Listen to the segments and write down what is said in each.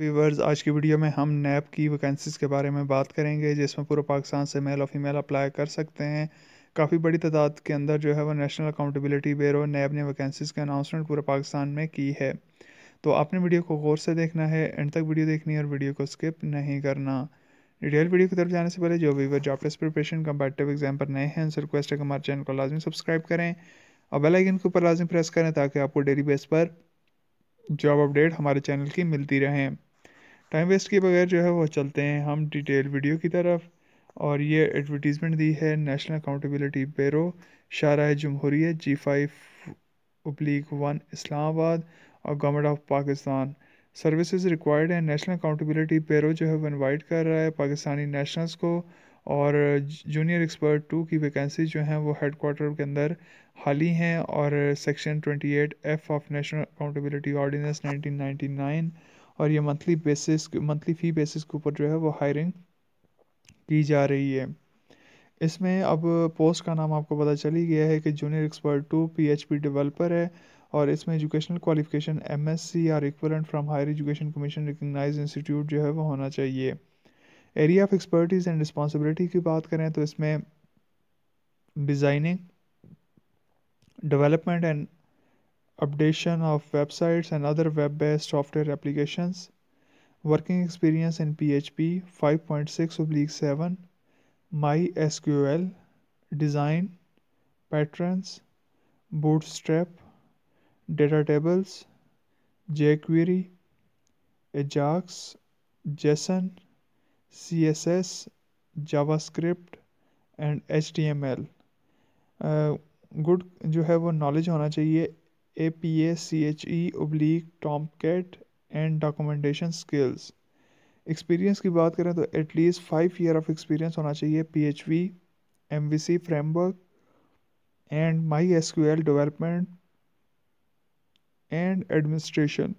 Viewers आज की video में हम नैप की वैकेंसीज़ के बारे में बात करेंगे जिसमें पूरे पाकिस्तान से मेल और फीमेल अप्लाई कर सकते हैं काफ़ी बड़ी तादाद के अंदर जो है वो नेशनल अकाउंटेबिलिटी ब्यूरो नैब ने वैकेंसीज़ का अनाउंसमेंट पूरे पाकिस्तान में की है तो आपने वीडियो को गौर से देखना है एंड तक वीडियो देखनी है और वीडियो को स्किप नहीं करना डिटेल वीडियो की तरफ जाने से पहले जो viewer job test preparation competitive exam पर नए हैं उनसे रिक्वेस्ट है कि हमारे चैनल को लाजमी सब्सक्राइब करें और बेल आइकन के ऊपर लाजमी प्रेस करें ताकि आपको डेली बेस पर जॉब अपडेट हमारे चैनल की मिलती रहें टाइम वेस्ट के बगैर जो है वो चलते हैं हम डिटेल वीडियो की तरफ और ये एडवर्टीज़मेंट दी है national accountability bureau Shahrah Jamhuriat G five उपलीग वन इस्लामाबाद और government of Pakistan services required है नेशनल अकाउंटेबिलिटी ब्यूरो जो है वो इन्वाइट कर रहा है पाकिस्तानी नेशनल्स को और जूनियर एक्सपर्ट टू की वैकेंसी जो हैं वो हेड के अंदर हाली हैं और section eight F of national accountability ordinance nine और ये monthly basis monthly fee basis के ऊपर जो है वो हायरिंग की जा रही है इसमें अब पोस्ट का नाम आपको पता चल ही गया है कि junior expert two PHP developer है और इसमें एजुकेशनल क्वालिफिकेशन एमएससी या equivalent from higher education commission recognize institute जो है वो होना चाहिए area of expertise and responsibility की बात करें तो इसमें designing development and updation of websites and other web-based software applications, working experience in PHP 5.6/7, MySQL, design, patterns, bootstrap, data tables, jQuery, Ajax, JSON, CSS, JavaScript and HTML. Good uh, जो है वो knowledge होना चाहिए A P A C H E oblique Tomcat and documentation skills experience की बात करें तो at least five year of experience होना चाहिए P H V M V C framework and MySQL development and administration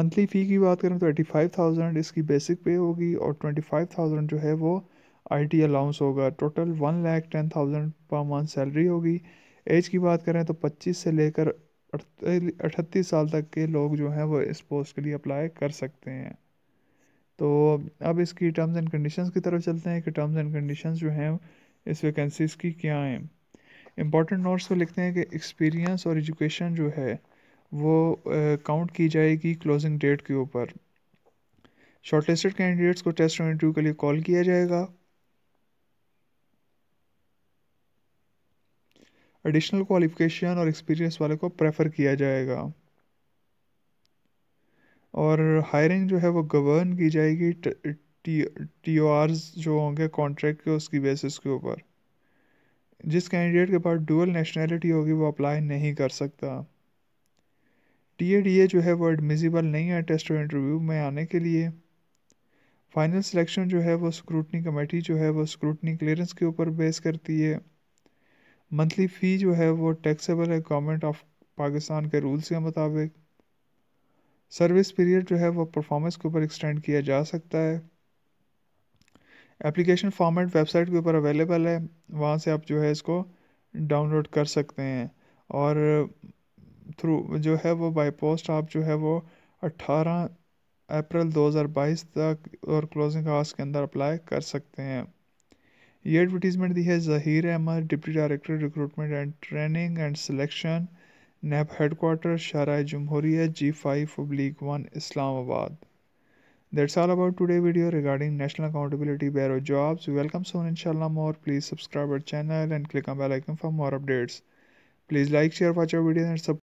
monthly fee की बात करें तो एटी फाइव थाउजेंड इसकी बेसिक पे होगी और ट्वेंटी फाइव थाउजेंड जो है वो आई टी अलाउंस होगा total one lakh ten thousand per month salary होगी एज की बात करें तो पच्चीस से लेकर अठतीस साल तक के लोग जो हैं वो इस पोस्ट के लिए अप्लाई कर सकते हैं तो अब इसकी टर्म्स एंड कंडीशंस की तरफ चलते हैं कि टर्म्स एंड कंडीशंस जो हैं इस वैकेंसीज़ की क्या हैं इम्पॉर्टेंट नोट्स को लिखते हैं कि एक्सपीरियंस और एजुकेशन जो है वो काउंट uh, की जाएगी क्लोजिंग डेट के ऊपर शॉर्टलिस्टेड कैंडिडेट्स को टेस्ट और इंटरव्यू के लिए कॉल किया जाएगा एडिशनल क्वालिफिकेशन और एक्सपीरियंस वाले को प्रेफर किया जाएगा और हायरिंग जो है वो गवर्न की जाएगी टी ओ आर जो होंगे कॉन्ट्रैक्ट के उसकी बेसिस के ऊपर जिस कैंडिडेट के पास डुअल नेशनैलिटी होगी वो अप्लाई नहीं कर सकता टी ए डी ए जो है वो एडमिजिबल नहीं है टेस्ट और इंटरव्यू में आने के लिए फाइनल सिलेक्शन जो है वो स्क्रूटनी कमेटी जो है वो स्क्रूटनी क्लियरेंस के ऊपर बेस करती है मंथली फ़ी जो है वो टैक्सेबल है गवर्नमेंट ऑफ पाकिस्तान के रूल्स के मुताबिक सर्विस पीरियड जो है वो परफॉर्मेंस के ऊपर एक्सटेंड किया जा सकता है एप्लीकेशन फॉर्मेट वेबसाइट के ऊपर अवेलेबल है वहाँ से आप जो है इसको डाउनलोड कर सकते हैं और थ्रू जो है वो बाय पोस्ट आप जो है वो 18 अप्रैल 2022 तक और क्लोजिंग आवर्स के अंदर अप्लाई कर सकते हैं ये एडवर्टीज़मेंट दी है Zaheer Ahmed deputy director recruitment and training and selection NAB headquarters शारा जमहूरिया G five public one Islamabad that's all about today video regarding national accountability bureau jobs welcome soon इनशाला more please subscribe our channel and click on bell icon for more updates please like share watch our video and सब